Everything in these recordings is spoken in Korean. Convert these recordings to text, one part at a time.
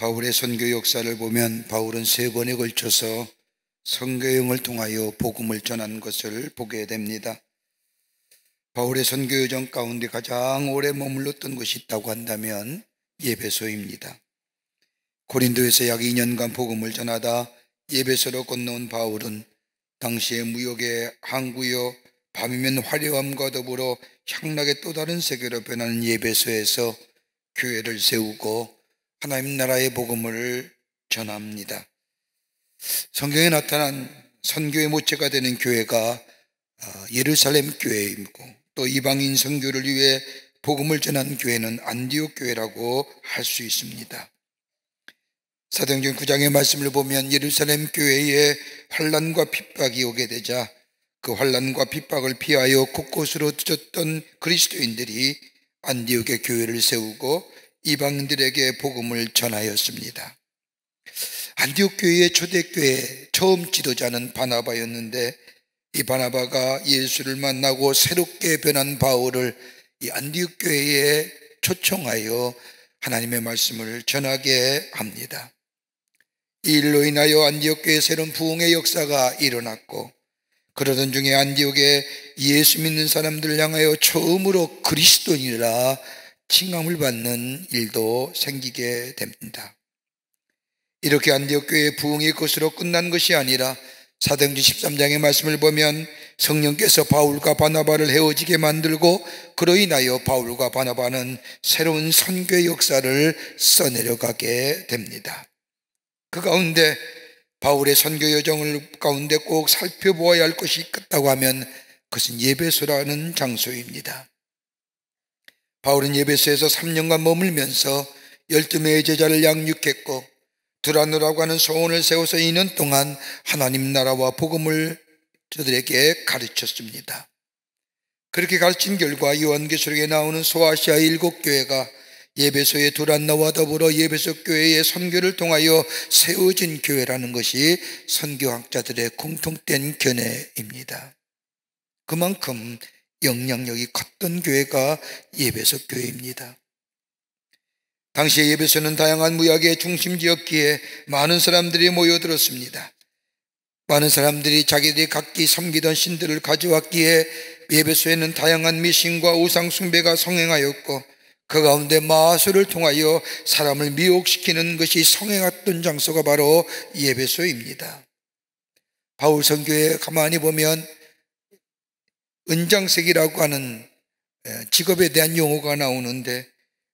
바울의 선교 역사를 보면 바울은 세 번에 걸쳐서 선교형을 통하여 복음을 전한 것을 보게 됩니다. 바울의 선교 여정 가운데 가장 오래 머물렀던 곳이 있다고 한다면 예배소입니다. 고린도에서 약 2년간 복음을 전하다 예배소로 건너온 바울은 당시의 무역의 항구여 밤이면 화려함과 더불어 향락의 또 다른 세계로 변하는 예배소에서 교회를 세우고 하나님 나라의 복음을 전합니다. 성경에 나타난 선교의 모체가 되는 교회가 아, 예루살렘 교회이고 또 이방인 선교를 위해 복음을 전한 교회는 안디옥 교회라고 할 수 있습니다. 사도행전 9장의 말씀을 보면 예루살렘 교회에 환란과 핍박이 오게 되자 그 환란과 핍박을 피하여 곳곳으로 흩졌던 그리스도인들이 안디옥의 교회를 세우고 이방들에게 인 복음을 전하였습니다. 안디옥 교회의 초대교회 처음 지도자는 바나바였는데 이 바나바가 예수를 만나고 새롭게 변한 바울을 이 안디옥 교회에 초청하여 하나님의 말씀을 전하게 합니다. 이 일로 인하여 안디옥 교회에 새로운 부흥의 역사가 일어났고 그러던 중에 안디옥에 예수 믿는 사람들 향하여 처음으로 그리스도인라 칭함을 받는 일도 생기게 됩니다. 이렇게 안디옥 교의 부흥이 것으로 끝난 것이 아니라 사도행전 13장의 말씀을 보면 성령께서 바울과 바나바를 헤어지게 만들고 그로 인하여 바울과 바나바는 새로운 선교 역사를 써내려가게 됩니다. 그 가운데 바울의 선교 여정을 가운데 꼭 살펴보아야 할 것이 있다고 하면 그것은 예배소라는 장소입니다. 바울은 예베스에서 3년간 머물면서 12명의 제자를 양육했고 두라누라고 하는 소원을 세워서 2년 동안 하나님 나라와 복음을 저들에게 가르쳤습니다. 그렇게 가르친 결과 요한계시록에 나오는 소아시아 일곱 교회가 예배소의 두란나와 더불어 예배소 교회의 선교를 통하여 세워진 교회라는 것이 선교학자들의 공통된 견해입니다. 그만큼 영향력이 컸던 교회가 예배소 교회입니다. 당시의 예배소는 다양한 무역의 중심지였기에 많은 사람들이 모여들었습니다. 많은 사람들이 자기들이 각기 섬기던 신들을 가져왔기에 예배소에는 다양한 미신과 우상숭배가 성행하였고 그 가운데 마술을 통하여 사람을 미혹시키는 것이 성행했던 장소가 바로 예배소입니다. 바울 선교에 가만히 보면 은장색이라고 하는 예, 직업에 대한 용어가 나오는데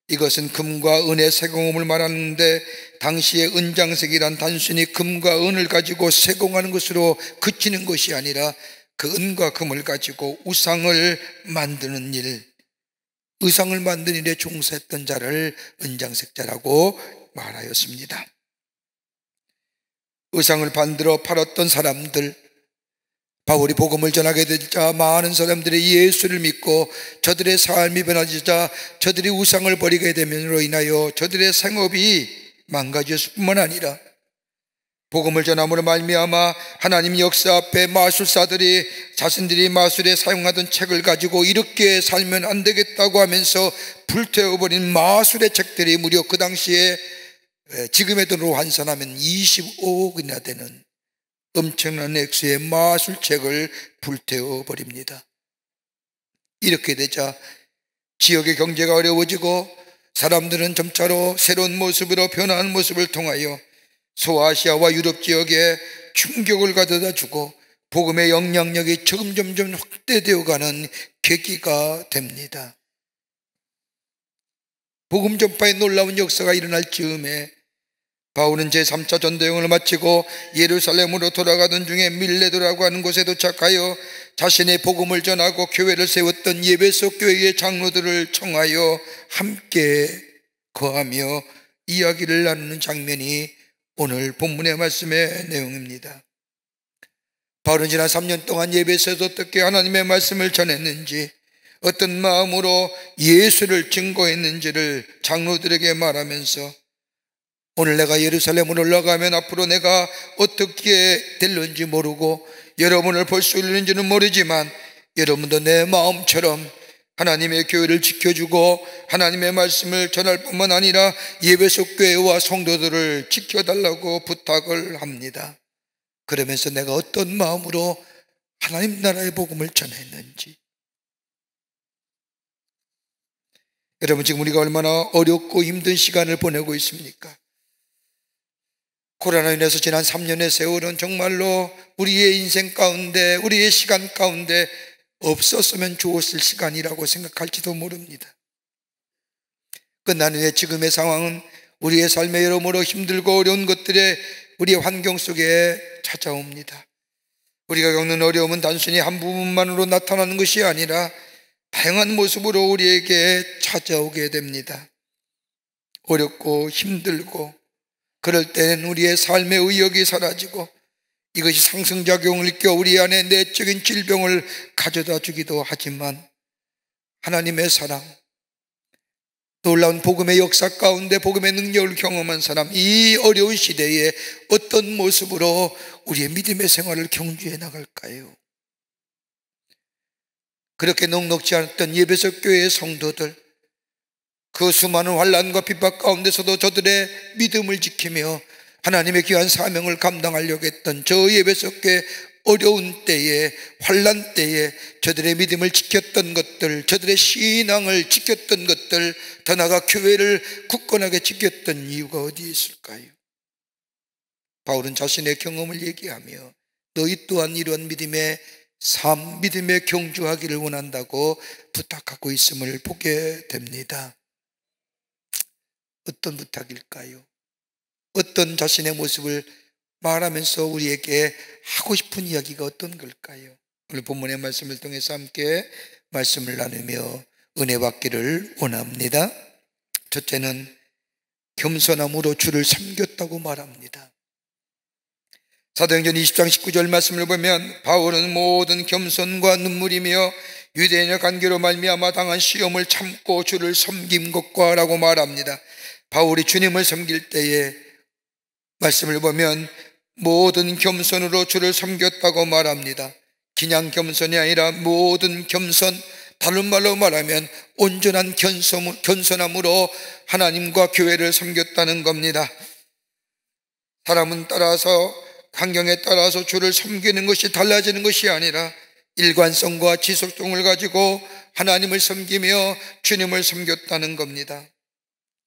이것은 금과 은의 세공업을 말하는데 당시의 은장색이란 단순히 금과 은을 가지고 세공하는 것으로 그치는 것이 아니라 그 은과 금을 가지고 우상을 만드는 일, 의상을 만드는 일에 종사했던 자를 은장색자라고 말하였습니다. 의상을 만들어 팔았던 사람들, 바울이 복음을 전하게 되자 많은 사람들이 예수를 믿고 저들의 삶이 변화지자 저들이 우상을 버리게 되면으로 인하여 저들의 생업이 망가졌을 뿐만 아니라 복음을 전함으로 말미암아 하나님 역사 앞에 마술사들이 자신들이 마술에 사용하던 책을 가지고 이렇게 살면 안 되겠다고 하면서 불태워버린 마술의 책들이 무려 그 당시에 지금의 돈으로 환산하면 25억이나 되는 엄청난 액수의 마술책을 불태워 버립니다. 이렇게 되자 지역의 경제가 어려워지고 사람들은 점차로 새로운 모습으로 변화하는 모습을 통하여 소아시아와 유럽 지역에 충격을 가져다 주고 복음의 영향력이 점점점 확대되어 가는 계기가 됩니다. 복음 전파의 놀라운 역사가 일어날 즈음에 바울은 제3차 전도행을 마치고 예루살렘으로 돌아가던 중에 밀레도라고 하는 곳에 도착하여 자신의 복음을 전하고 교회를 세웠던 예배소 교회의 장로들을 청하여 함께 거하며 이야기를 나누는 장면이 오늘 본문의 말씀의 내용입니다. 바울은 지난 3년 동안 예배소에서 어떻게 하나님의 말씀을 전했는지 어떤 마음으로 예수를 증거했는지를 장로들에게 말하면서 오늘 내가 예루살렘으로 올라가면 앞으로 내가 어떻게 될는지 모르고 여러분을 볼 수 있는지는 모르지만 여러분도 내 마음처럼 하나님의 교회를 지켜주고 하나님의 말씀을 전할 뿐만 아니라 예배 속교회와 성도들을 지켜달라고 부탁을 합니다. 그러면서 내가 어떤 마음으로 하나님 나라의 복음을 전했는지. 여러분 지금 우리가 얼마나 어렵고 힘든 시간을 보내고 있습니까? 코로나로 인해서 지난 3년의 세월은 정말로 우리의 인생 가운데, 우리의 시간 가운데 없었으면 좋았을 시간이라고 생각할지도 모릅니다. 끝난 후에 지금의 상황은 우리의 삶에 여러모로 힘들고 어려운 것들에 우리 환경 속에 찾아옵니다. 우리가 겪는 어려움은 단순히 한 부분만으로 나타나는 것이 아니라 다양한 모습으로 우리에게 찾아오게 됩니다. 어렵고 힘들고 그럴 때는 우리의 삶의 의욕이 사라지고 이것이 상승작용을 일으켜 우리 안에 내적인 질병을 가져다 주기도 하지만 하나님의 사랑, 놀라운 복음의 역사 가운데 복음의 능력을 경험한 사람, 이 어려운 시대에 어떤 모습으로 우리의 믿음의 생활을 경주해 나갈까요? 그렇게 넉넉지 않았던 예배석 교회의 성도들, 그 수많은 환란과 핍박 가운데서도 저들의 믿음을 지키며 하나님의 귀한 사명을 감당하려고 했던 저 예배석계 어려운 때에 환란 때에 저들의 믿음을 지켰던 것들 저들의 신앙을 지켰던 것들 더 나아가 교회를 굳건하게 지켰던 이유가 어디 있을까요? 바울은 자신의 경험을 얘기하며 너희 또한 이러한 믿음의 삶, 믿음에 경주하기를 원한다고 부탁하고 있음을 보게 됩니다. 어떤 부탁일까요? 어떤 자신의 모습을 말하면서 우리에게 하고 싶은 이야기가 어떤 걸까요? 오늘 본문의 말씀을 통해서 함께 말씀을 나누며 은혜 받기를 원합니다. 첫째는 겸손함으로 주를 섬겼다고 말합니다. 사도행전 20장 19절 말씀을 보면 바울은 모든 겸손과 눈물이며 유대인의 관계로 말미암아 당한 시험을 참고 주를 섬긴 것과라고 말합니다. 바울이 주님을 섬길 때에 말씀을 보면 모든 겸손으로 주를 섬겼다고 말합니다. 기냥 겸손이 아니라 모든 겸손, 다른 말로 말하면 온전한 견손함으로 하나님과 교회를 섬겼다는 겁니다. 사람은 따라서 환경에 따라서 주를 섬기는 것이 달라지는 것이 아니라 일관성과 지속성을 가지고 하나님을 섬기며 주님을 섬겼다는 겁니다.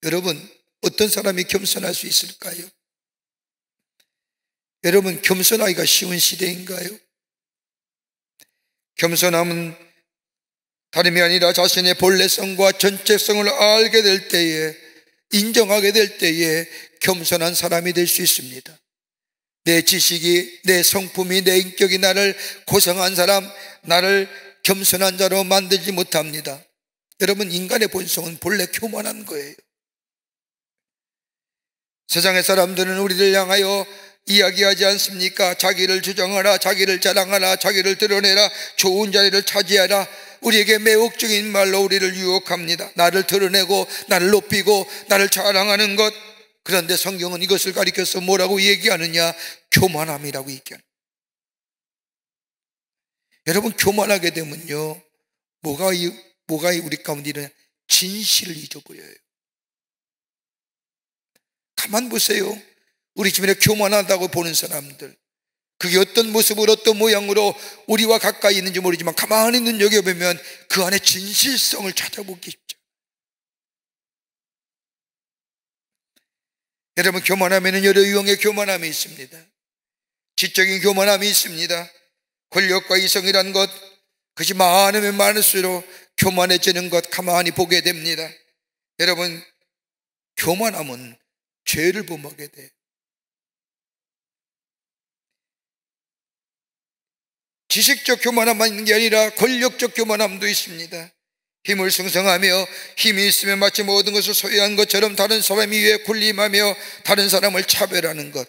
여러분, 어떤 사람이 겸손할 수 있을까요? 여러분, 겸손하기가 쉬운 시대인가요? 겸손함은 다름이 아니라 자신의 본래성과 전체성을 알게 될 때에, 인정하게 될 때에 겸손한 사람이 될 수 있습니다. 내 지식이, 내 성품이, 내 인격이 나를 고상한 사람, 나를 겸손한 자로 만들지 못합니다. 여러분, 인간의 본성은 본래 교만한 거예요. 세상의 사람들은 우리를 향하여 이야기하지 않습니까? 자기를 주장하라, 자기를 자랑하라, 자기를 드러내라, 좋은 자리를 차지하라. 우리에게 매혹적인 말로 우리를 유혹합니다. 나를 드러내고, 나를 높이고, 나를 자랑하는 것. 그런데 성경은 이것을 가리켜서 뭐라고 얘기하느냐? 교만함이라고 얘기합니다. 여러분, 교만하게 되면요. 뭐가, 뭐가 우리 가운데 는 진실을 잊어버려요. 가만 보세요. 우리 주변에 교만하다고 보는 사람들. 그게 어떤 모습으로 어떤 모양으로 우리와 가까이 있는지 모르지만 가만히 눈여겨보면 그 안에 진실성을 찾아보겠죠 여러분 교만함에는 여러 유형의 교만함이 있습니다. 지적인 교만함이 있습니다. 권력과 이성이란 것 그것이 많으면 많을수록 교만해지는 것 가만히 보게 됩니다. 여러분 교만함은 죄를 범하게 돼. 지식적 교만함만 있는 게 아니라 권력적 교만함도 있습니다. 힘을 승성하며 힘이 있으면 마치 모든 것을 소유한 것처럼 다른 사람 위에 군림하며 다른 사람을 차별하는 것.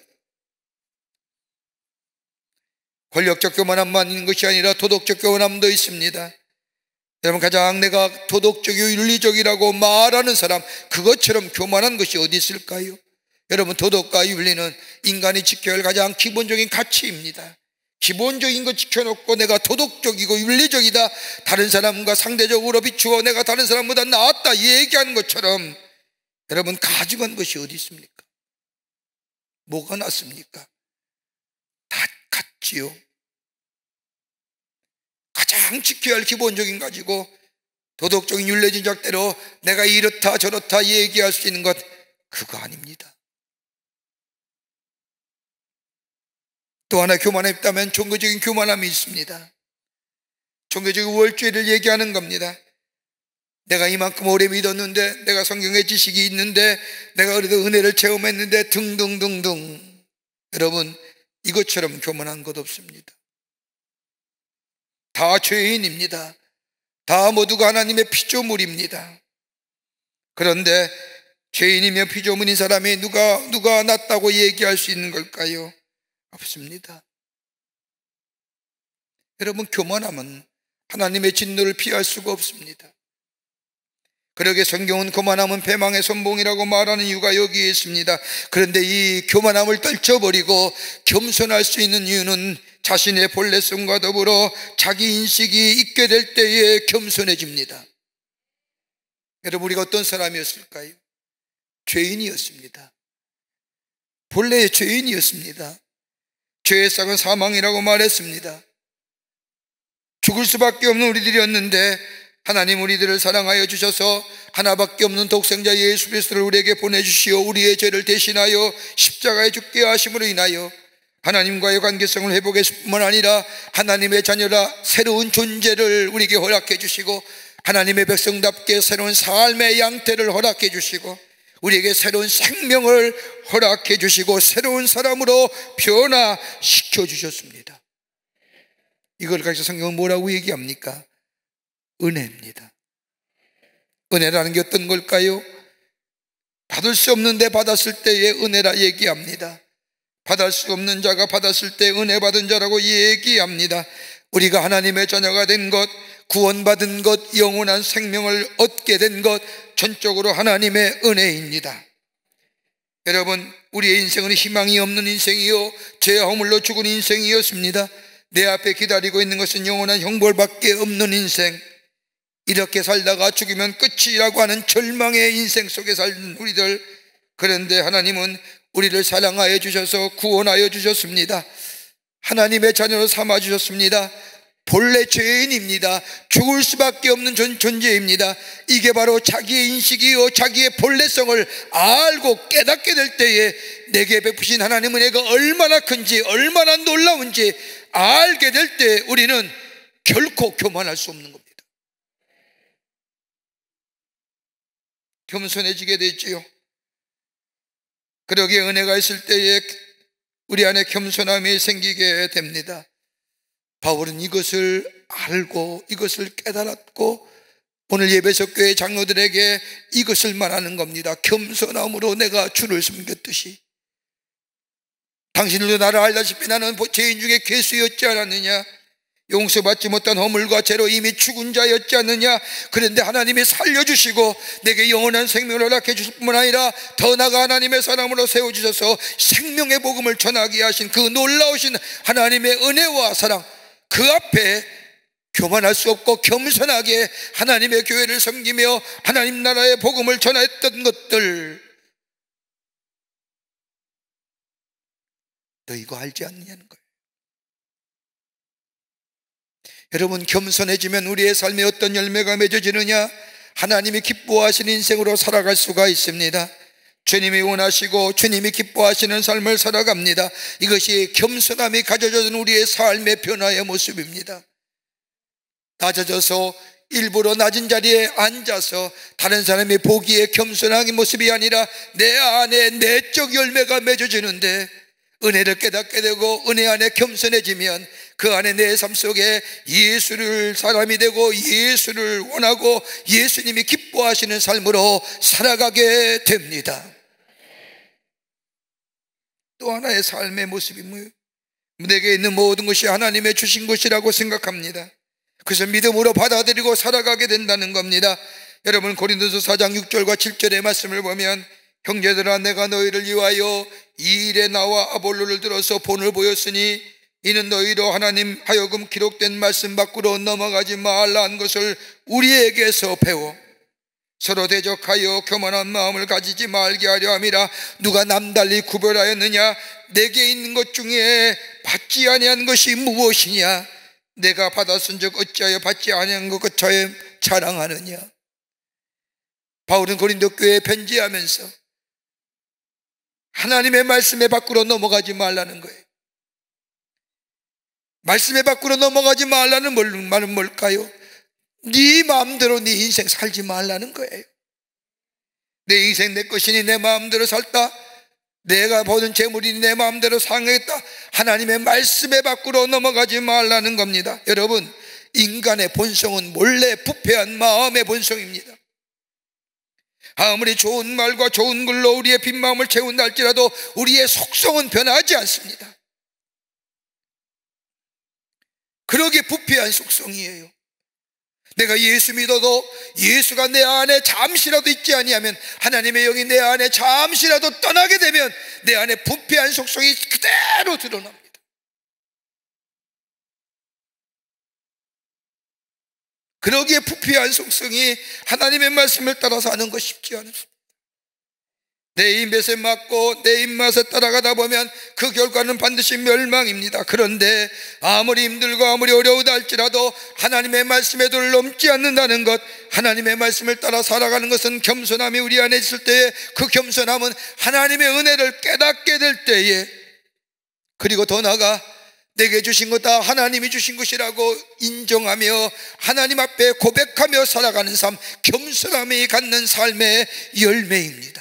권력적 교만함만 있는 것이 아니라 도덕적 교만함도 있습니다. 여러분 가장 내가 도덕적이고 윤리적이라고 말하는 사람 그것처럼 교만한 것이 어디 있을까요? 여러분 도덕과 윤리는 인간이 지켜야 할 가장 기본적인 가치입니다. 기본적인 거 지켜놓고 내가 도덕적이고 윤리적이다 다른 사람과 상대적으로 비추어 내가 다른 사람보다 나았다 얘기하는 것처럼 여러분 가져간 것이 어디 있습니까? 뭐가 났습니까? 다 같지요 가장 지켜야 할 기본적인 가지고 도덕적인 윤리진작대로 내가 이렇다 저렇다 얘기할 수 있는 것 그거 아닙니다 또 하나 교만함 있다면 종교적인 교만함이 있습니다. 종교적인 월주의를 얘기하는 겁니다. 내가 이만큼 오래 믿었는데 내가 성경의 지식이 있는데 내가 그래도 은혜를 체험했는데 등등등등 여러분 이것처럼 교만한 것 없습니다. 다 죄인입니다. 다 모두가 하나님의 피조물입니다. 그런데 죄인이며 피조물인 사람이 누가 누가 낫다고 얘기할 수 있는 걸까요? 없습니다. 여러분, 교만함은 하나님의 진노를 피할 수가 없습니다. 그러게 성경은 교만함은 배망의 선봉이라고 말하는 이유가 여기에 있습니다. 그런데 이 교만함을 떨쳐버리고 겸손할 수 있는 이유는 자신의 본래성과 더불어 자기 인식이 있게 될 때에 겸손해집니다. 여러분, 우리가 어떤 사람이었을까요? 죄인이었습니다. 본래의 죄인이었습니다. 죄의 싹은 사망이라고 말했습니다. 죽을 수밖에 없는 우리들이었는데 하나님 우리들을 사랑하여 주셔서 하나밖에 없는 독생자 예수 그리스도를 우리에게 보내주시어 우리의 죄를 대신하여 십자가에 죽게 하심으로 인하여 하나님과의 관계성을 회복했을 뿐만 아니라 하나님의 자녀라 새로운 존재를 우리에게 허락해 주시고 하나님의 백성답게 새로운 삶의 양태를 허락해 주시고 우리에게 새로운 생명을 허락해 주시고 새로운 사람으로 변화시켜 주셨습니다. 이걸 가지고 성경은 뭐라고 얘기합니까? 은혜입니다. 은혜라는 게 어떤 걸까요? 받을 수 없는데 받았을 때의 은혜라 얘기합니다. 받을 수 없는 자가 받았을 때 은혜 받은 자라고 얘기합니다. 우리가 하나님의 자녀가 된 것, 구원받은 것, 영원한 생명을 얻게 된 것, 전적으로 하나님의 은혜입니다. 여러분, 우리의 인생은 희망이 없는 인생이요, 죄와 허물로 죽은 인생이었습니다. 내 앞에 기다리고 있는 것은 영원한 형벌밖에 없는 인생. 이렇게 살다가 죽으면 끝이라고 하는 절망의 인생 속에 살는 우리들. 그런데 하나님은 우리를 사랑하여 주셔서 구원하여 주셨습니다. 하나님의 자녀로 삼아 주셨습니다. 본래 죄인입니다. 죽을 수밖에 없는 존, 존재입니다. 이게 바로 자기의 인식이요 자기의 본래성을 알고 깨닫게 될 때에 내게 베푸신 하나님의 은가 얼마나 큰지 얼마나 놀라운지 알게 될 때 우리는 결코 교만할 수 없는 겁니다. 겸손해지게 되지요. 그러기에 은혜가 있을 때에 우리 안에 겸손함이 생기게 됩니다. 바울은 이것을 알고 이것을 깨달았고 오늘 예배석 교회 장로들에게 이것을 말하는 겁니다. 겸손함으로 내가 주를 숨겼듯이 당신들도 나를 알다시피 나는 죄인 중에 괴수였지 않았느냐 용서받지 못한 허물과 죄로 이미 죽은 자였지 않느냐 그런데 하나님이 살려주시고 내게 영원한 생명을 허락해 주실 뿐만 아니라 더 나아가 하나님의 사람으로 세워주셔서 생명의 복음을 전하게 하신 그 놀라우신 하나님의 은혜와 사랑 그 앞에 교만할 수 없고 겸손하게 하나님의 교회를 섬기며 하나님 나라의 복음을 전했던 것들 너 이거 알지 않느냐는 거예요. 여러분 겸손해지면 우리의 삶에 어떤 열매가 맺어지느냐 하나님이 기뻐하시 인생으로 살아갈 수가 있습니다. 주님이 원하시고 주님이 기뻐하시는 삶을 살아갑니다. 이것이 겸손함이 가져준 우리의 삶의 변화의 모습입니다. 낮아져서 일부러 낮은 자리에 앉아서 다른 사람이 보기에 겸손한 모습이 아니라 내 안에 내적 열매가 맺어지는데 은혜를 깨닫게 되고 은혜 안에 겸손해지면 그 안에 내 삶 속에 예수를 사람이 되고 예수를 원하고 예수님이 기뻐하시는 삶으로 살아가게 됩니다. 또 하나의 삶의 모습이 뭐예요? 내게 있는 모든 것이 하나님의 주신 것이라고 생각합니다. 그래서 믿음으로 받아들이고 살아가게 된다는 겁니다. 여러분 고린도서 4장 6절과 7절의 말씀을 보면 형제들아 내가 너희를 위하여 이 일에 나와 아볼로를 들어서 본을 보였으니 이는 너희로 하나님 하여금 기록된 말씀 밖으로 넘어가지 말라 한 것을 우리에게서 배워 서로 대적하여 교만한 마음을 가지지 말게 하려 함이라 누가 남달리 구별하였느냐 내게 있는 것 중에 받지 아니한 것이 무엇이냐 내가 받았은적 어찌하여 받지 아니한 것 같아여 자랑하느냐 바울은 고린도 교회에 편지하면서 하나님의 말씀의 밖으로 넘어가지 말라는 거예요 말씀의 밖으로 넘어가지 말라는 말은 뭘까요? 네 마음대로 네 인생 살지 말라는 거예요. 내 인생 내 것이니 내 마음대로 살다. 내가 보는 재물이 내 마음대로 상하다 하나님의 말씀의 밖으로 넘어가지 말라는 겁니다. 여러분, 인간의 본성은 몰래 부패한 마음의 본성입니다. 아무리 좋은 말과 좋은 글로 우리의 빈마음을 채운다 할지라도 우리의 속성은 변하지 않습니다. 그러게 부패한 속성이에요. 내가 예수 믿어도 예수가 내 안에 잠시라도 있지 아니하면 하나님의 영이 내 안에 잠시라도 떠나게 되면 내 안에 부패한 속성이 그대로 드러납니다. 그러기에 부패한 속성이 하나님의 말씀을 따라서 하는 것이 쉽지 않습니다. 내 입맛에 맞고 내 입맛에 따라가다 보면 그 결과는 반드시 멸망입니다. 그런데 아무리 힘들고 아무리 어려우다 할지라도 하나님의 말씀에 도 넘지 않는다는 것, 하나님의 말씀을 따라 살아가는 것은 겸손함이 우리 안에 있을 때에 그 겸손함은 하나님의 은혜를 깨닫게 될 때에 그리고 더 나아가 내게 주신 것 다 하나님이 주신 것이라고 인정하며 하나님 앞에 고백하며 살아가는 삶, 겸손함이 갖는 삶의 열매입니다.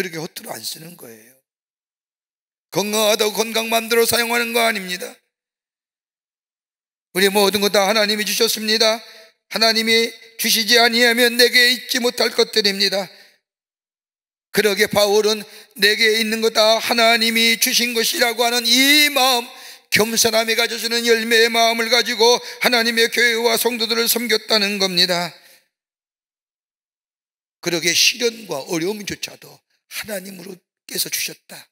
그렇게 허투루 안 쓰는 거예요. 건강하다고 건강 만들어 사용하는 거 아닙니다. 우리 모든 것 다 하나님이 주셨습니다. 하나님이 주시지 아니하면 내게 있지 못할 것들입니다. 그러게 바울은 내게 있는 것 다 하나님이 주신 것이라고 하는 이 마음 겸손함이 가져주는 열매의 마음을 가지고 하나님의 교회와 성도들을 섬겼다는 겁니다. 그러게 시련과 어려움조차도 하나님으로께서 주셨다.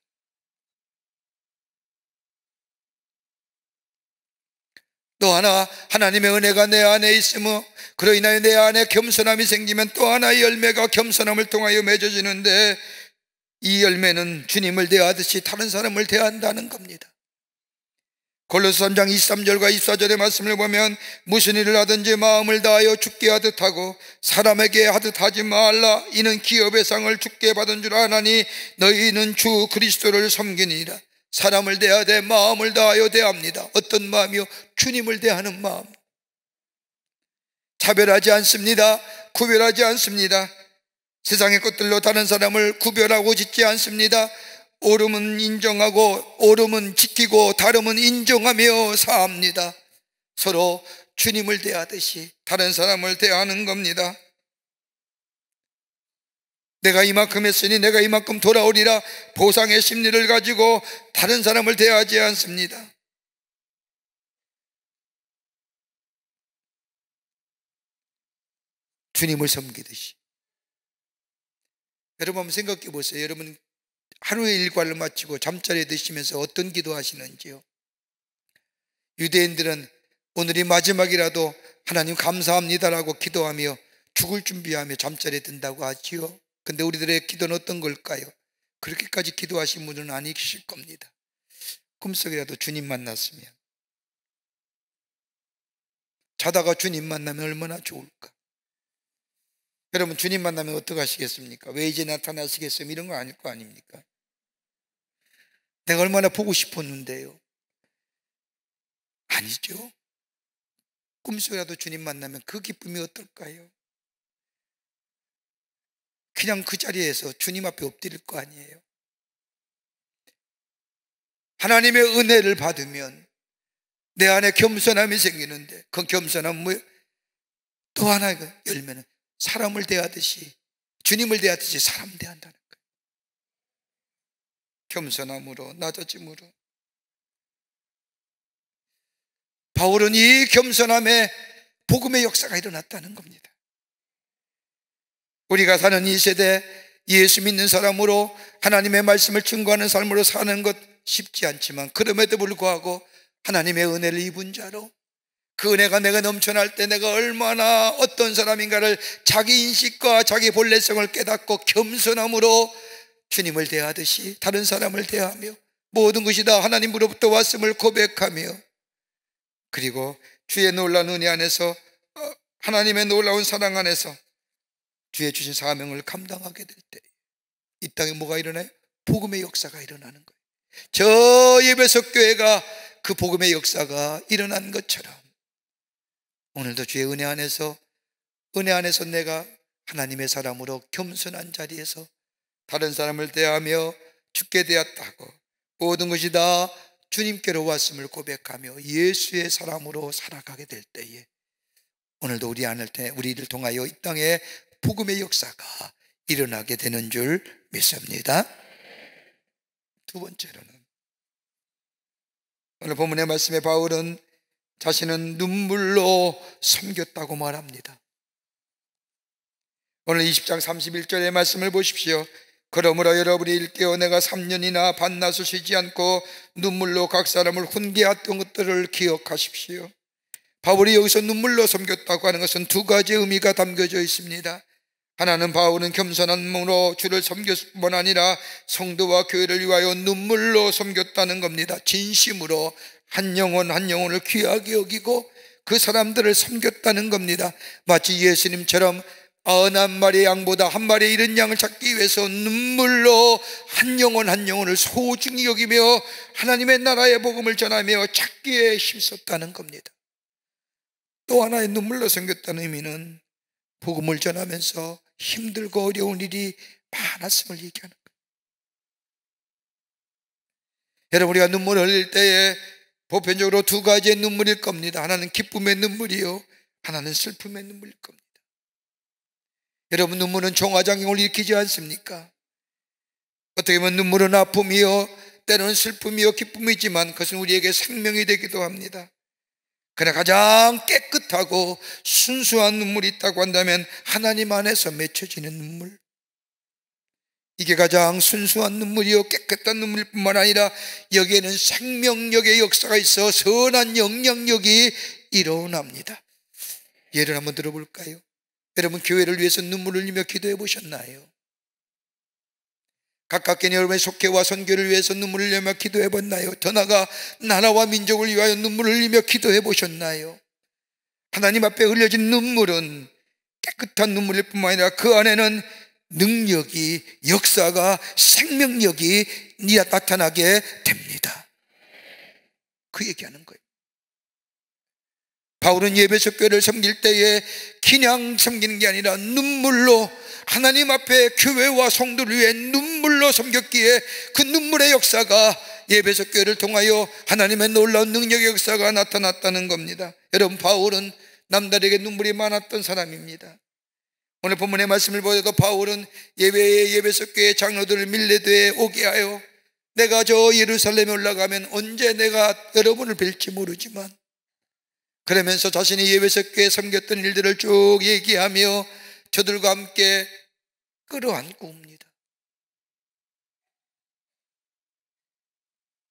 또 하나 하나님의 은혜가 내 안에 있으며 그로 인하여 내 안에 겸손함이 생기면 또 하나의 열매가 겸손함을 통하여 맺어지는데 이 열매는 주님을 대하듯이 다른 사람을 대한다는 겁니다. 골로스 3장 23절과 24절의 말씀을 보면 무슨 일을 하든지 마음을 다하여 죽게 하듯 하고 사람에게 하듯 하지 말라 이는 기업의 상을 죽게 받은 줄 아나니 너희는 주 그리스도를 섬기니라 사람을 대하되 마음을 다하여 대합니다 어떤 마음이요? 주님을 대하는 마음 차별하지 않습니다 구별하지 않습니다 세상의 것들로 다른 사람을 구별하고 짓지 않습니다 오름은 인정하고 오름은 지키고 다름은 인정하며 사합니다. 서로 주님을 대하듯이 다른 사람을 대하는 겁니다. 내가 이만큼 했으니 내가 이만큼 돌아오리라 보상의 심리를 가지고 다른 사람을 대하지 않습니다. 주님을 섬기듯이. 여러분 한번 생각해 보세요. 여러분 하루의 일과를 마치고 잠자리에 드시면서 어떤 기도하시는지요? 유대인들은 오늘이 마지막이라도 하나님 감사합니다라고 기도하며 죽을 준비하며 잠자리에 든다고 하지요. 근데 우리들의 기도는 어떤 걸까요? 그렇게까지 기도하신 분은 아니실 겁니다. 꿈속이라도 주님 만났으면 자다가 주님 만나면 얼마나 좋을까? 여러분 주님 만나면 어떡 하시겠습니까? 왜 이제 나타나시겠어요? 이런 거 아닐 거 아닙니까? 내가 얼마나 보고 싶었는데요. 아니죠. 꿈속이라도 주님 만나면 그 기쁨이 어떨까요? 그냥 그 자리에서 주님 앞에 엎드릴 거 아니에요. 하나님의 은혜를 받으면 내 안에 겸손함이 생기는데 그 겸손함 뭐또 하나 열매는 사람을 대하듯이 주님을 대하듯이 사람 대한다는 거예요. 겸손함으로 낮아짐으로 바울은 이 겸손함에 복음의 역사가 일어났다는 겁니다. 우리가 사는 이 세대 예수 믿는 사람으로 하나님의 말씀을 증거하는 삶으로 사는 것 쉽지 않지만 그럼에도 불구하고 하나님의 은혜를 입은 자로 그 은혜가 내가 넘쳐날 때 내가 얼마나 어떤 사람인가를 자기 인식과 자기 본래성을 깨닫고 겸손함으로 주님을 대하듯이 다른 사람을 대하며 모든 것이 다 하나님으로부터 왔음을 고백하며 그리고 주의 놀라운 은혜 안에서 어, 하나님의 놀라운 사랑 안에서 주의 주신 사명을 감당하게 될 때 이 땅에 뭐가 일어나요? 복음의 역사가 일어나는 거예요. 저 예배석 교회가 그 복음의 역사가 일어난 것처럼 오늘도 주의 은혜 안에서 은혜 안에서 내가 하나님의 사람으로 겸손한 자리에서 다른 사람을 대하며 죽게 되었다고 모든 것이 다 주님께로 왔음을 고백하며 예수의 사람으로 살아가게 될 때에 오늘도 우리 안을 때 우리를 통하여 이 땅에 복음의 역사가 일어나게 되는 줄 믿습니다. 두 번째로는 오늘 본문의 말씀에 바울은 자신은 눈물로 섬겼다고 말합니다. 오늘 20장 31절의 말씀을 보십시오. 그러므로 여러분이 일깨워 내가 3년이나 반나서 쉬지 않고 눈물로 각 사람을 훈계했던 것들을 기억하십시오. 바울이 여기서 눈물로 섬겼다고 하는 것은 두 가지 의미가 담겨져 있습니다. 하나는 바울은 겸손한 몸으로 주를 섬겼을 뿐 아니라 성도와 교회를 위하여 눈물로 섬겼다는 겁니다. 진심으로 한 영혼 한 영혼을 귀하게 여기고 그 사람들을 섬겼다는 겁니다. 마치 예수님처럼 아한 마리의 양보다 한 마리의 이른 양을 찾기 위해서 눈물로 한 영혼 한 영혼을 소중히 여기며 하나님의 나라의 복음을 전하며 찾기에 힘썼다는 겁니다. 또 하나의 눈물로 섬겼다는 의미는 복음을 전하면서 힘들고 어려운 일이 많았음을 얘기하는 거예요. 여러분, 우리가 눈물을 흘릴 때에 보편적으로 두 가지의 눈물일 겁니다. 하나는 기쁨의 눈물이요. 하나는 슬픔의 눈물일 겁니다. 여러분, 눈물은 종아장애를 일으키지 않습니까? 어떻게 보면 눈물은 아픔이요. 때로는 슬픔이요. 기쁨이지만 그것은 우리에게 생명이 되기도 합니다. 그러나 가장 깨끗하고 순수한 눈물이 있다고 한다면 하나님 안에서 맺혀지는 눈물. 이게 가장 순수한 눈물이요 깨끗한 눈물뿐만 아니라 여기에는 생명력의 역사가 있어 선한 영향력이 일어납니다. 예를 한번 들어볼까요? 여러분 교회를 위해서 눈물을 흘리며 기도해 보셨나요? 가깝게 여러분의 속회와 선교를 위해서 눈물을 흘리며 기도해 봤나요? 더 나아가 나라와 민족을 위하여 눈물을 흘리며 기도해 보셨나요? 하나님 앞에 흘려진 눈물은 깨끗한 눈물일 뿐만 아니라 그 안에는 능력이, 역사가, 생명력이 나타나게 됩니다. 그 얘기하는 거예요. 바울은 예배소 교를 섬길 때에 기냥 섬기는 게 아니라 눈물로 하나님 앞에 교회와 성도를 위해 눈물로 섬겼기에 그 눈물의 역사가 예배석 교회를 통하여 하나님의 놀라운 능력의 역사가 나타났다는 겁니다. 여러분 바울은 남다르게 눈물이 많았던 사람입니다. 오늘 본문의 말씀을 보여도 바울은 예배의 예배석 교회 장로들을 밀레드에 오게 하여 내가 저 예루살렘에 올라가면 언제 내가 여러분을 뵐지 모르지만 그러면서 자신이 예배석교에 섬겼던 일들을 쭉 얘기하며 저들과 함께 끌어안고 옵니다.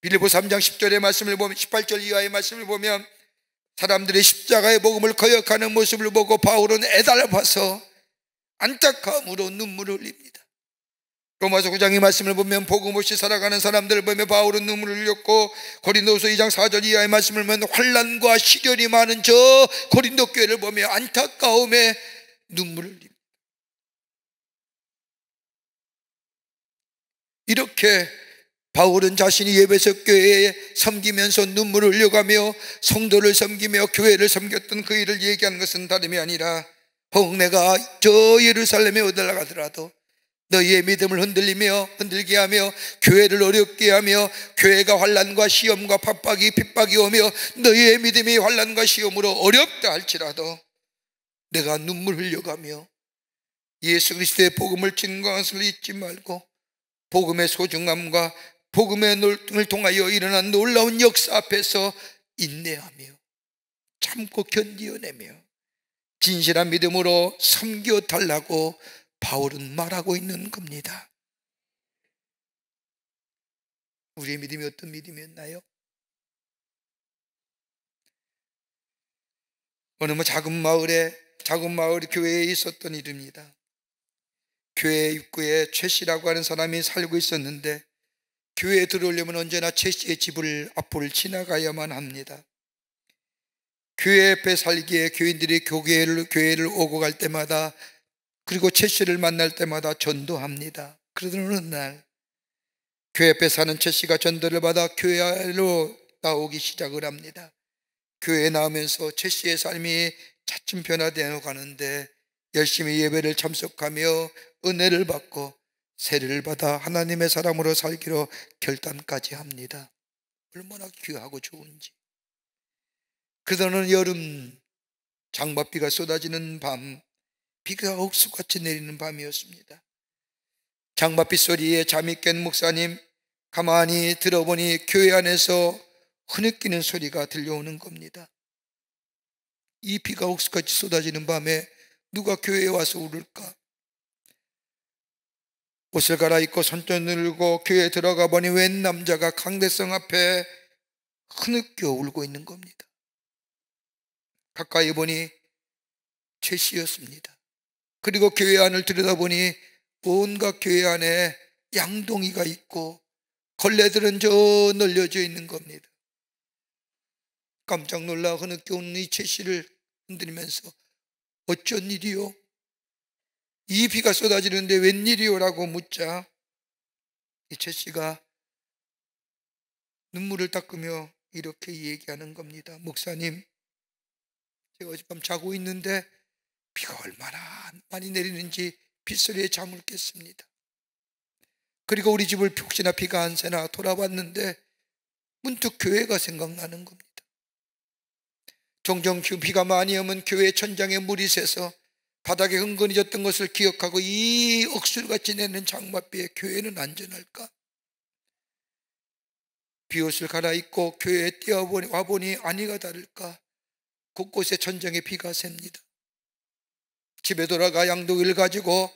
빌리보 3장 10절의 말씀을 보면 18절 이하의 말씀을 보면 사람들의 십자가의 복음을 거역하는 모습을 보고 바울은 애달아서 안타까움으로 눈물을 흘립니다. 로마서 9장의 말씀을 보면 복음 없이 살아가는 사람들을 보며 바울은 눈물을 흘렸고 고린도서 2장 4절 이하의 말씀을 보면 환란과 시련이 많은 저 고린도 교회를 보며 안타까움에 눈물을 흘립니다. 이렇게 바울은 자신이 예배석 교회에 섬기면서 눈물을 흘려가며 성도를 섬기며 교회를 섬겼던 그 일을 얘기하는 것은 다름이 아니라 혹 내가 저 예루살렘에 올라가더라도 너희의 믿음을 흔들리며 흔들게 하며 교회를 어렵게 하며 교회가 환란과 시험과 핍박이 핍박이 오며 너희의 믿음이 환란과 시험으로 어렵다 할지라도 내가 눈물 흘려가며 예수 그리스도의 복음을 증거한 것을 잊지 말고 복음의 소중함과 복음의 놀등을 통하여 일어난 놀라운 역사 앞에서 인내하며 참고 견디어내며 진실한 믿음으로 섬겨달라고 바울은 말하고 있는 겁니다. 우리의 믿음이 어떤 믿음이었나요? 어느 뭐 작은 마을에 작은 마을 교회에 있었던 일입니다. 교회 입구에 최 씨라고 하는 사람이 살고 있었는데 교회에 들어오려면 언제나 최 씨의 집을 앞을 지나가야만 합니다. 교회 앞에 살기에 교인들이 교회를, 교회를 오고 갈 때마다 그리고 최 씨를 만날 때마다 전도합니다. 그러던 어느 날 교회 앞에 사는 최 씨가 전도를 받아 교회로 나오기 시작을 합니다. 교회에 나오면서 최 씨의 삶이 차츰 변화되어 가는데 열심히 예배를 참석하며 은혜를 받고 세례를 받아 하나님의 사람으로 살기로 결단까지 합니다. 얼마나 귀하고 좋은지. 그러던 여름 장맛비가 쏟아지는 밤 비가 억수같이 내리는 밤이었습니다. 장맛비 소리에 잠이 깬 목사님 가만히 들어보니 교회 안에서 흐느끼는 소리가 들려오는 겁니다. 이 비가 혹수같이 쏟아지는 밤에 누가 교회에 와서 울을까? 옷을 갈아입고 손전을 들고 교회에 들어가 보니 웬 남자가 강대성 앞에 흐느껴 울고 있는 겁니다. 가까이 보니 최씨였습니다 그리고 교회 안을 들여다보니 온갖 교회 안에 양동이가 있고 걸레들은 저 널려져 있는 겁니다. 깜짝 놀라 흐느껴 웃는 이제씨를 흔들면서 어쩐 일이요? 이 비가 쏟아지는데 웬일이요? 라고 묻자 이제씨가 눈물을 닦으며 이렇게 얘기하는 겁니다. 목사님, 제가 어젯밤 자고 있는데 비가 얼마나 많이 내리는지 빗소리에 잠을 깼습니다. 그리고 우리 집을 푹시나 비가 안 새나 돌아봤는데 문득 교회가 생각나는 겁니다. 종종 그 비가 많이 오면 교회 천장에 물이 새서 바닥에 흥건해졌던 것을 기억하고 이 억수같이 내는 장맛비에 교회는 안전할까? 비옷을 갈아입고 교회에 뛰어보니 와보니 아니가 다를까? 곳곳에 천장에 비가 셉니다. 집에 돌아가 양동이를 가지고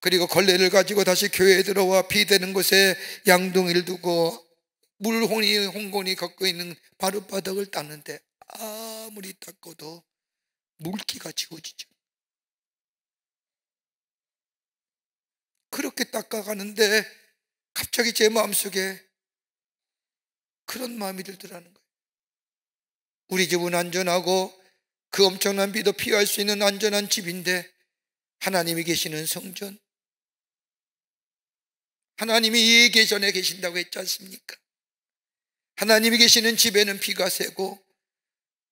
그리고 걸레를 가지고 다시 교회에 들어와 비대는 곳에 양동이를 두고 물혼이 홍곤이 걷고 있는 바로 바닥을 따는데 아무리 닦아도 물기가 지워지죠. 그렇게 닦아가는데 갑자기 제 마음속에 그런 마음이 들더라는 거예요. 우리 집은 안전하고 그 엄청난 비도 피할 수 있는 안전한 집인데 하나님이 계시는 성전 하나님이 이 계전에 계신다고 했지 않습니까? 하나님이 계시는 집에는 비가 새고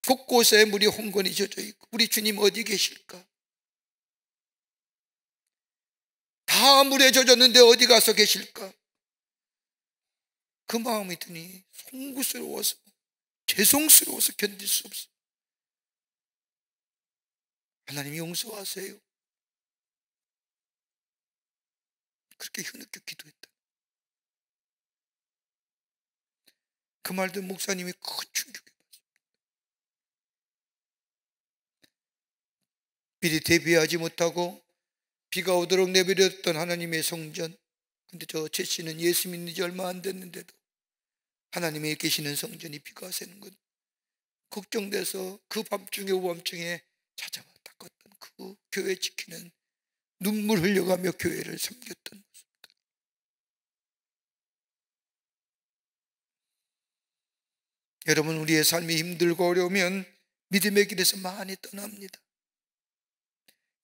곳곳에 물이 홍건히 젖어 있고 우리 주님 어디 계실까? 다 물에 젖었는데 어디 가서 계실까? 그 마음이 드니 송구스러워서 죄송스러워서 견딜 수 없어. 하나님 용서하세요. 그렇게 흐느껴 기도했다. 그 말도 목사님이 큰 충격이 미리 대비하지 못하고 비가 오도록 내버렸던 하나님의 성전. 근데 저채 씨는 예수 믿는 지 얼마 안 됐는데도 하나님이 계시는 성전이 비가 새는 건 걱정돼서 그 밤중에 오밤중에 찾아와 닦았던 그 교회 지키는 눈물 흘려가며 교회를 섬겼던 여러분 우리의 삶이 힘들고 어려우면 믿음의 길에서 많이 떠납니다.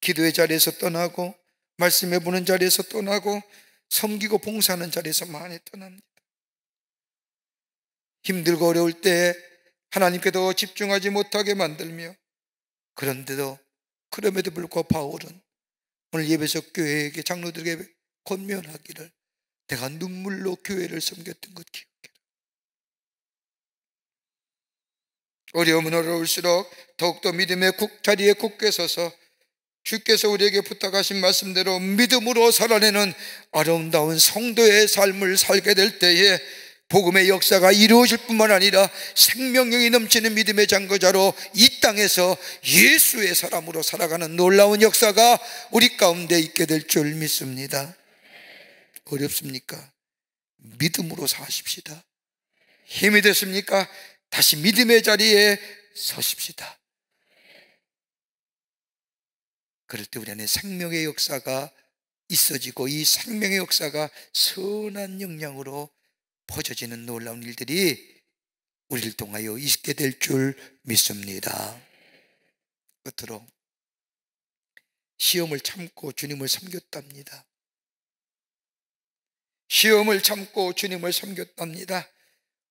기도의 자리에서 떠나고 말씀해 보는 자리에서 떠나고 섬기고 봉사하는 자리에서 많이 떠납니다. 힘들고 어려울 때 하나님께 더 집중하지 못하게 만들며 그런데도 그럼에도 불구하고 바울은 오늘 예배석 교회에게 장로들에게 권면하기를 내가 눈물로 교회를 섬겼던 것 기억해라. 어려움은 어려울수록 더욱더 믿음의 자리에 굳게 서서 주께서 우리에게 부탁하신 말씀대로 믿음으로 살아내는 아름다운 성도의 삶을 살게 될 때에 복음의 역사가 이루어질 뿐만 아니라 생명력이 넘치는 믿음의 장거자로 이 땅에서 예수의 사람으로 살아가는 놀라운 역사가 우리 가운데 있게 될 줄 믿습니다. 어렵습니까? 믿음으로 사십시다. 힘이 됐습니까? 다시 믿음의 자리에 서십시다. 그럴 때 우리 안에 생명의 역사가 있어지고 이 생명의 역사가 선한 영향으로 퍼져지는 놀라운 일들이 우리를 통하여 있게 될 줄 믿습니다. 끝으로 시험을 참고 주님을 섬겼답니다. 시험을 참고 주님을 섬겼답니다.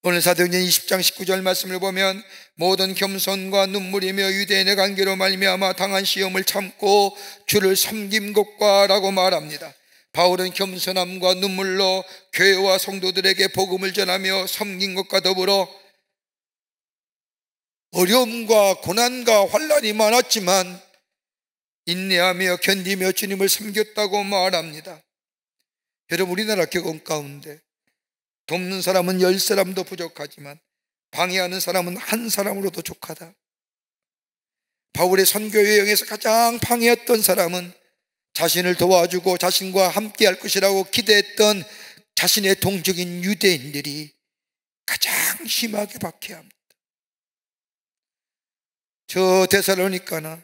오늘 사도행전 20장 19절 말씀을 보면 모든 겸손과 눈물이며 유대인의 관계로 말미암아 당한 시험을 참고 주를 섬김 것과라고 말합니다. 바울은 겸손함과 눈물로 교회와 성도들에게 복음을 전하며 섬긴 것과 더불어 어려움과 고난과 환란이 많았지만 인내하며 견디며 주님을 섬겼다고 말합니다. 여러분 우리나라 교건 가운데 돕는 사람은 열 사람도 부족하지만 방해하는 사람은 한 사람으로도 족하다. 바울의 선교의 영에서 가장 방해했던 사람은 자신을 도와주고 자신과 함께 할 것이라고 기대했던 자신의 동족인 유대인들이 가장 심하게 박해합니다. 저 대살로니까나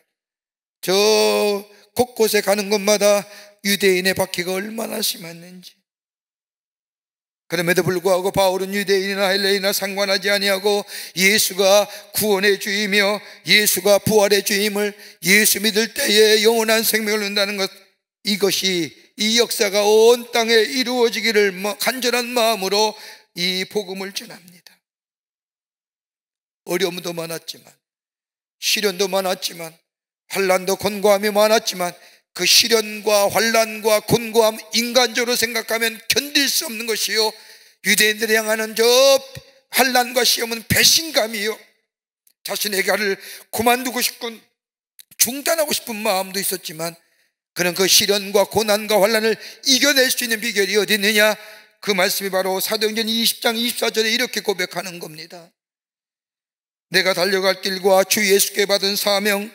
저 곳곳에 가는 곳마다 유대인의 박해가 얼마나 심했는지 그럼에도 불구하고 바울은 유대인이나 헬레인이나 상관하지 아니하고 예수가 구원의 주이며 예수가 부활의 주임을 예수 믿을 때에 영원한 생명을 얻는다는 것 이것이 이 역사가 온 땅에 이루어지기를 간절한 마음으로 이 복음을 전합니다. 어려움도 많았지만 시련도 많았지만 환란도 곤고함이 많았지만 그 시련과 환란과 곤고함 인간적으로 생각하면 견 견딜 수 없는 것이요 유대인들이 향하는 저 환란과 시험은 배신감이요 자신의 가를 그만두고 싶군 중단하고 싶은 마음도 있었지만 그는 그 시련과 고난과 환란을 이겨낼 수 있는 비결이 어디 있느냐 그 말씀이 바로 사도행전 20장 24절에 이렇게 고백하는 겁니다 내가 달려갈 길과 주 예수께 받은 사명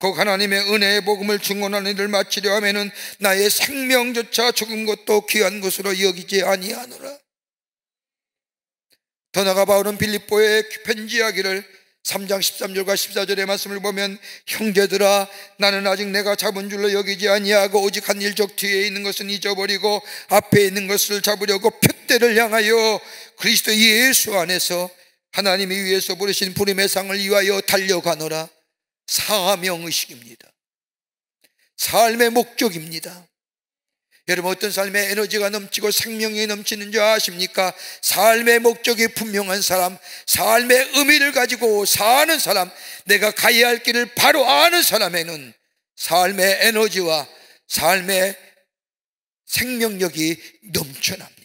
곧 하나님의 은혜의 복음을 증언하는 이를 마치려 하면은 나의 생명조차 죽은 것도 귀한 것으로 여기지 아니하노라. 더나가 바울은 빌립보에 편지하기를 3장 13절과 14절의 말씀을 보면 형제들아 나는 아직 내가 잡은 줄로 여기지 아니하고 오직 한 일적 뒤에 있는 것은 잊어버리고 앞에 있는 것을 잡으려고 표대를 향하여 그리스도 예수 안에서 하나님이 위에서 부르신 부름의 상을 위하여 달려가노라 사명의식입니다. 삶의 목적입니다. 여러분 어떤 삶에 에너지가 넘치고 생명이 넘치는 줄 아십니까? 삶의 목적이 분명한 사람, 삶의 의미를 가지고 사는 사람, 내가 가야 할 길을 바로 아는 사람에는 삶의 에너지와 삶의 생명력이 넘쳐납니다.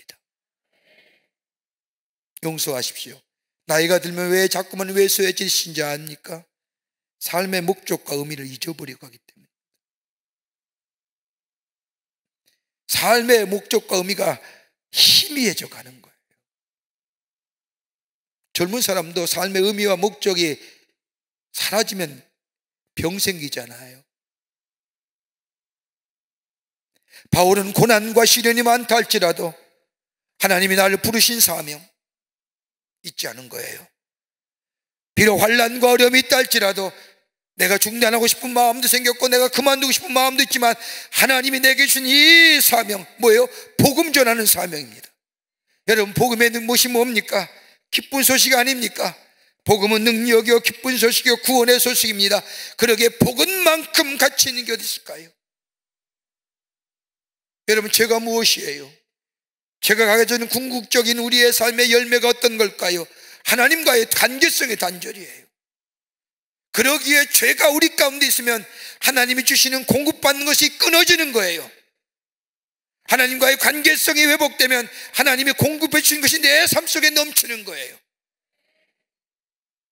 용서하십시오. 나이가 들면 왜 자꾸만 왜소해지신 지 압니까? 삶의 목적과 의미를 잊어버리고 하기 때문에 삶의 목적과 의미가 희미해져 가는 거예요. 젊은 사람도 삶의 의미와 목적이 사라지면 병 생기잖아요. 바울은 고난과 시련이 많다 할지라도 하나님이 나를 부르신 사명 잊지 않은 거예요. 비록 환란과 어려움이 있다 지라도 내가 중단하고 싶은 마음도 생겼고 내가 그만두고 싶은 마음도 있지만 하나님이 내게 준 이 사명 뭐예요? 복음 전하는 사명입니다. 여러분 복음의 무엇이 뭡니까? 기쁜 소식 아닙니까? 복음은 능력이요 기쁜 소식이요 구원의 소식입니다. 그러게 복음만큼 가치 있는 게 어디 있을까요? 여러분 제가 무엇이에요? 제가 가져는 궁극적인 우리의 삶의 열매가 어떤 걸까요? 하나님과의 관계성의 단절이에요. 그러기에 죄가 우리 가운데 있으면 하나님이 주시는 공급받는 것이 끊어지는 거예요. 하나님과의 관계성이 회복되면 하나님이 공급해 주신 것이 내 삶 속에 넘치는 거예요.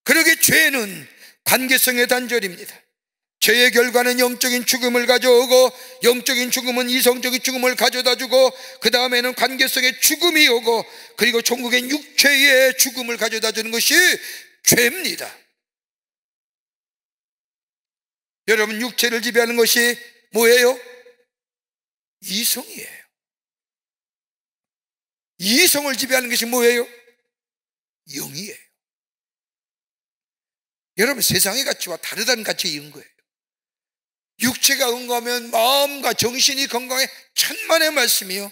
그러게 죄는 관계성의 단절입니다. 죄의 결과는 영적인 죽음을 가져오고 영적인 죽음은 이성적인 죽음을 가져다 주고 그 다음에는 관계성의 죽음이 오고 그리고 종국의 육체의 죽음을 가져다 주는 것이 죄입니다. 여러분 육체를 지배하는 것이 뭐예요? 이성이에요. 이성을 지배하는 것이 뭐예요? 영이에요. 여러분 세상의 가치와 다르다는 가치인 거예요. 육체가 건강하면 마음과 정신이 건강해 천만의 말씀이요.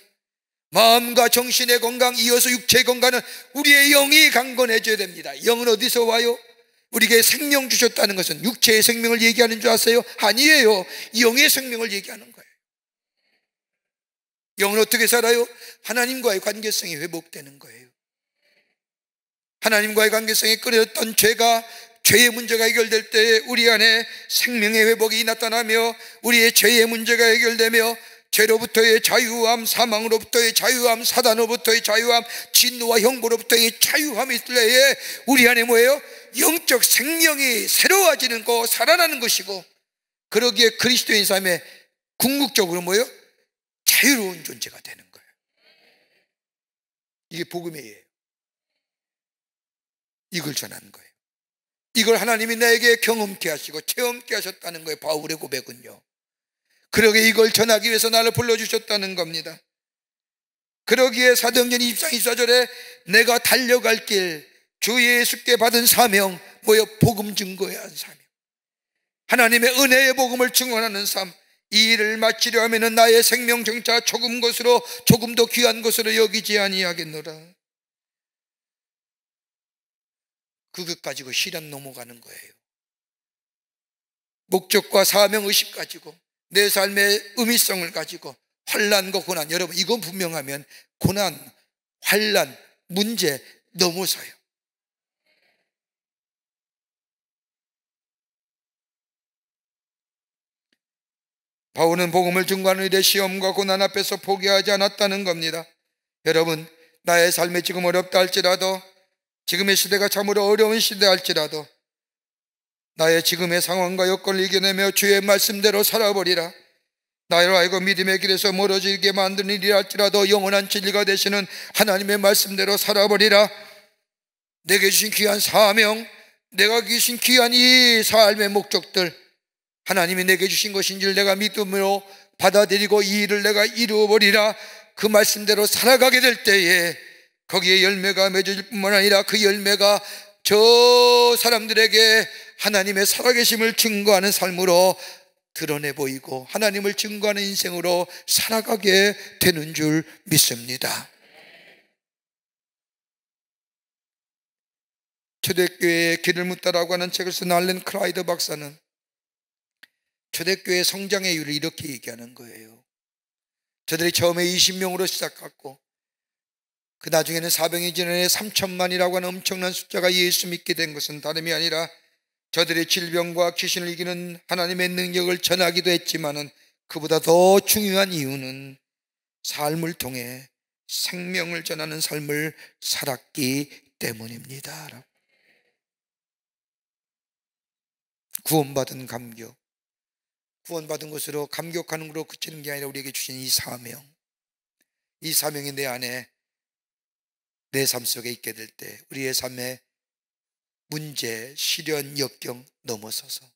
마음과 정신의 건강 이어서 육체의 건강은 우리의 영이 강건해져야 됩니다. 영은 어디서 와요? 우리에게 생명 주셨다는 것은 육체의 생명을 얘기하는 줄 아세요? 아니에요. 영의 생명을 얘기하는 거예요. 영은 어떻게 살아요? 하나님과의 관계성이 회복되는 거예요. 하나님과의 관계성이 끊어졌던 죄가 죄의 문제가 해결될 때에 우리 안에 생명의 회복이 나타나며 우리의 죄의 문제가 해결되며 죄로부터의 자유함, 사망으로부터의 자유함, 사단으로부터의 자유함, 진노와 형벌로부터의 자유함이 있을 때에 우리 안에 뭐예요? 영적 생명이 새로워지는 거, 살아나는 것이고 그러기에 그리스도인 삶에 궁극적으로 뭐예요? 자유로운 존재가 되는 거예요. 이게 복음이에요. 이걸 전하는 거예요. 이걸 하나님이 나에게 경험케 하시고 체험케 하셨다는 거예요. 바울의 고백은요. 그러게 이걸 전하기 위해서 나를 불러주셨다는 겁니다. 그러기에 사도행전 입상 장 24절에 내가 달려갈 길, 주 예수께 받은 사명, 뭐여 복음 증거에 한 사명. 하나님의 은혜의 복음을 증언하는 삶, 이 일을 마치려 하면 은 나의 생명 정차 조금 것으로 조금 더 귀한 것으로 여기지 아니하겠노라. 그것 가지고 실현 넘어가는 거예요. 목적과 사명 의식 가지고 내 삶의 의미성을 가지고 환란과 고난 여러분 이건 분명하면 고난, 환란, 문제 넘어서요. 바울은 복음을 증거하는 일에 시험과 고난 앞에서 포기하지 않았다는 겁니다. 여러분, 나의 삶이 지금 어렵다 할지라도 지금의 시대가 참으로 어려운 시대할지라도 나의 지금의 상황과 여건을 이겨내며 주의 말씀대로 살아버리라. 나로 알고 믿음의 길에서 멀어지게 만든 일이랄지라도 영원한 진리가 되시는 하나님의 말씀대로 살아버리라. 내게 주신 귀한 사명, 내가 주신 귀한 이 삶의 목적들, 하나님이 내게 주신 것인지 내가 믿음으로 받아들이고 이 일을 내가 이루어버리라. 그 말씀대로 살아가게 될 때에 거기에 열매가 맺어질 뿐만 아니라 그 열매가 저 사람들에게 하나님의 살아계심을 증거하는 삶으로 드러내 보이고 하나님을 증거하는 인생으로 살아가게 되는 줄 믿습니다. 초대교회의 길을 묻다라고 하는 책을 쓴 알렌 크라이더 박사는 초대교회 성장의 이유를 이렇게 얘기하는 거예요. 저들이 처음에 20명으로 시작했고 그 나중에는 사병이 지난해 3천만이라고 하는 엄청난 숫자가 예수 믿게 된 것은 다름이 아니라 저들의 질병과 귀신을 이기는 하나님의 능력을 전하기도 했지만은 그보다 더 중요한 이유는 삶을 통해 생명을 전하는 삶을 살았기 때문입니다. 구원받은 감격. 구원받은 것으로 감격하는 걸로 그치는 게 아니라 우리에게 주신 이 사명. 이 사명이 내 안에 내삶 속에 있게 될 때 우리의 삶에 문제, 시련, 역경 넘어서서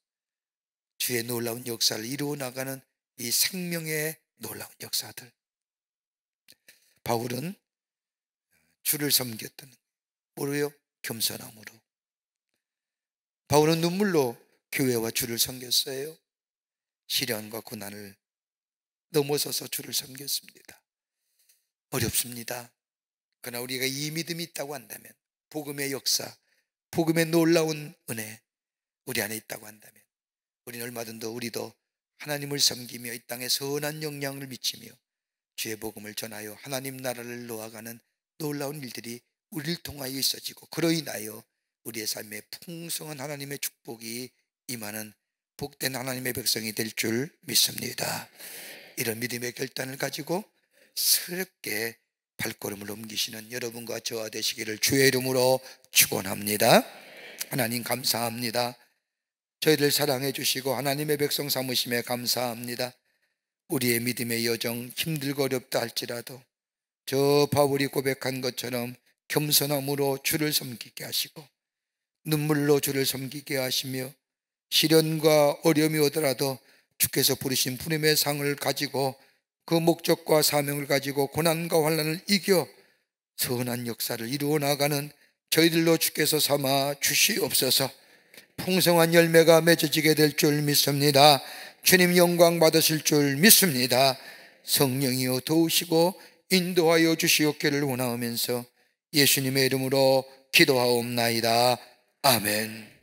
주의 놀라운 역사를 이루어 나가는 이 생명의 놀라운 역사들. 바울은 주를 섬겼던는 뭐로요? 겸손함으로. 바울은 눈물로 교회와 주를 섬겼어요. 시련과 고난을 넘어서서 주를 섬겼습니다. 어렵습니다. 그러나 우리가 이 믿음이 있다고 한다면 복음의 역사, 복음의 놀라운 은혜 우리 안에 있다고 한다면 우리는 얼마든 더 우리도 하나님을 섬기며 이 땅에 선한 영향을 미치며 주의 복음을 전하여 하나님 나라를 놓아가는 놀라운 일들이 우리를 통하여 있어지고 그로 인하여 우리의 삶에 풍성한 하나님의 축복이 임하는 복된 하나님의 백성이 될 줄 믿습니다. 이런 믿음의 결단을 가지고 새롭게 발걸음을 옮기시는 여러분과 저와 되시기를 주의 이름으로 축원합니다. 하나님 감사합니다. 저희를 사랑해 주시고 하나님의 백성 삼으심에 감사합니다. 우리의 믿음의 여정 힘들고 어렵다 할지라도 저 바울이 고백한 것처럼 겸손함으로 주를 섬기게 하시고 눈물로 주를 섬기게 하시며 시련과 어려움이 오더라도 주께서 부르신 부름의 상을 가지고 그 목적과 사명을 가지고 고난과 환란을 이겨 선한 역사를 이루어 나가는 저희들로 주께서 삼아 주시옵소서 풍성한 열매가 맺어지게 될 줄 믿습니다. 주님 영광 받으실 줄 믿습니다. 성령이여 도우시고 인도하여 주시옵기를 원하면서 오 예수님의 이름으로 기도하옵나이다. 아멘.